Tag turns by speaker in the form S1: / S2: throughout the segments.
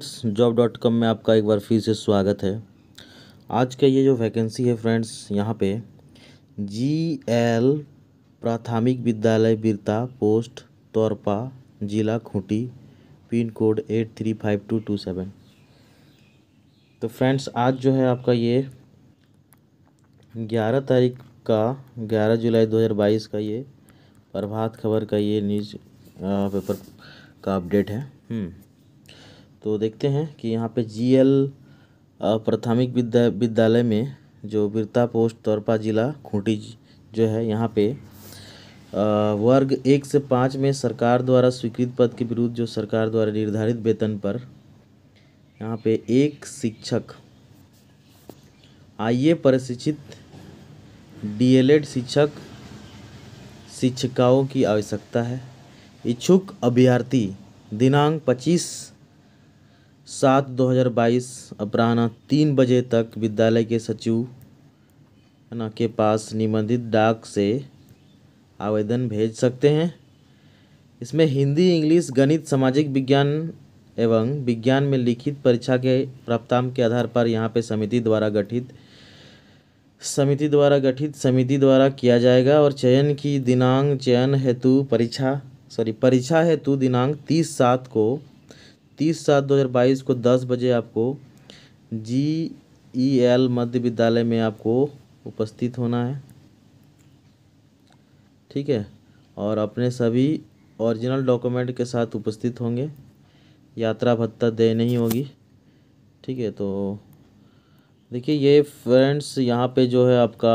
S1: Job dot com में आपका एक बार फिर से स्वागत है आज का ये जो वैकेंसी है फ्रेंड्स यहाँ पे जी एल प्राथमिक विद्यालय बिरता पोस्ट तौरपा जिला Khunti pin code eight three five two two seven तो फ्रेंड्स आज जो है आपका ये ग्यारह तारीख का ग्यारह जुलाई दो हज़ार बाईस का ये प्रभात खबर का ये न्यूज़ पेपर का अपडेट है हम्म। तो देखते हैं कि यहाँ पे जीएल प्राथमिक विद्या विद्यालय में जो बिरता पोस्ट तोरपा ज़िला खूंटी जो है यहाँ पे वर्ग एक से पाँच में सरकार द्वारा स्वीकृत पद के विरुद्ध जो सरकार द्वारा निर्धारित वेतन पर यहाँ पे एक शिक्षक आइए प्रशिक्षित डीएलएड शिक्षक शिक्षिकाओं की आवश्यकता है इच्छुक अभ्यर्थी दिनांक पच्चीस सात दो हज़ार बाईस अपराह्न तीन बजे तक विद्यालय के सचिव ना के पास निबंधित डाक से आवेदन भेज सकते हैं इसमें हिंदी इंग्लिश गणित सामाजिक विज्ञान एवं विज्ञान में लिखित परीक्षा के प्राप्तांक के आधार पर यहाँ पे समिति द्वारा गठित समिति द्वारा गठित समिति द्वारा किया जाएगा और चयन की दिनांक चयन हेतु परीक्षा सॉरी परीक्षा हेतु दिनांक तीस सात को तीस सात दो हज़ार बाईस को दस बजे आपको जी ई एल मध्य विद्यालय में आपको उपस्थित होना है ठीक है और अपने सभी ओरिजिनल डॉक्यूमेंट के साथ उपस्थित होंगे यात्रा भत्ता दे नहीं होगी ठीक है तो देखिए ये फ्रेंड्स यहाँ पे जो है आपका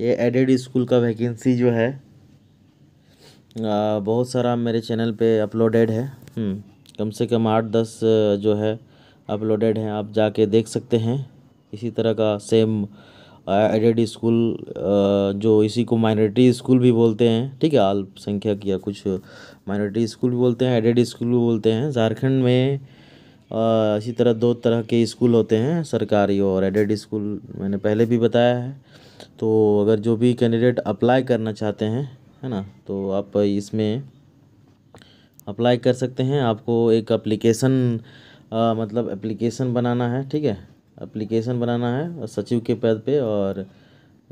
S1: ये एडेड स्कूल का वैकेंसी जो है आ, बहुत सारा मेरे चैनल पे अपलोडेड है हम्म। कम से कम आठ दस जो है अपलोडेड हैं आप जाके देख सकते हैं इसी तरह का सेम एडेड स्कूल जो इसी को माइनॉरिटी स्कूल भी बोलते हैं ठीक है अल्पसंख्यक या कुछ माइनॉरिटी स्कूल भी बोलते हैं एडेड स्कूल भी बोलते हैं झारखंड में आ, इसी तरह दो तरह के स्कूल होते हैं सरकारी और एडेड स्कूल मैंने पहले भी बताया है तो अगर जो भी कैंडिडेट अप्लाई करना चाहते हैं है ना तो आप इसमें अप्लाई कर सकते हैं आपको एक अप्लीकेसन मतलब एप्लीकेशन बनाना है ठीक है एप्लीकेशन बनाना है सचिव के पद पे और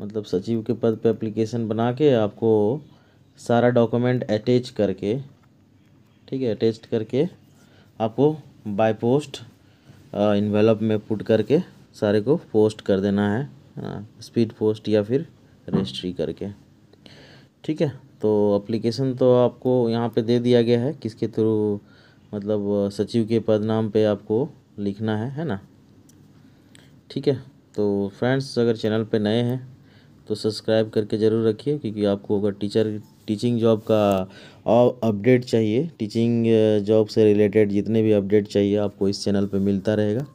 S1: मतलब सचिव के पद पे एप्लीकेशन बना के आपको सारा डॉक्यूमेंट अटैच करके ठीक है अटैच करके आपको बाय पोस्ट इन्वेलप में पुट करके सारे को पोस्ट कर देना है स्पीड पोस्ट या फिर रजिस्ट्री करके ठीक है तो अप्लीकेशन तो आपको यहाँ पे दे दिया गया है किसके थ्रू मतलब सचिव के पद नाम पे आपको लिखना है है ना ठीक है तो फ्रेंड्स अगर चैनल पे नए हैं तो सब्सक्राइब करके ज़रूर रखिए क्योंकि आपको अगर टीचर टीचिंग जॉब का अपडेट चाहिए टीचिंग जॉब से रिलेटेड जितने भी अपडेट चाहिए आपको इस चैनल पे मिलता रहेगा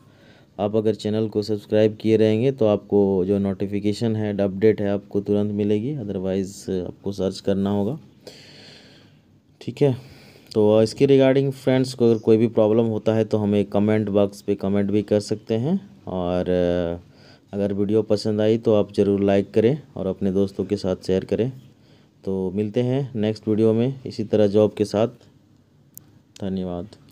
S1: आप अगर चैनल को सब्सक्राइब किए रहेंगे तो आपको जो नोटिफिकेशन है अपडेट है आपको तुरंत मिलेगी अदरवाइज़ आपको सर्च करना होगा ठीक है तो इसके रिगार्डिंग फ्रेंड्स को अगर कोई भी प्रॉब्लम होता है तो हमें कमेंट बॉक्स पे कमेंट भी कर सकते हैं और अगर वीडियो पसंद आई तो आप ज़रूर लाइक करें और अपने दोस्तों के साथ शेयर करें तो मिलते हैं नेक्स्ट वीडियो में इसी तरह जॉब के साथ धन्यवाद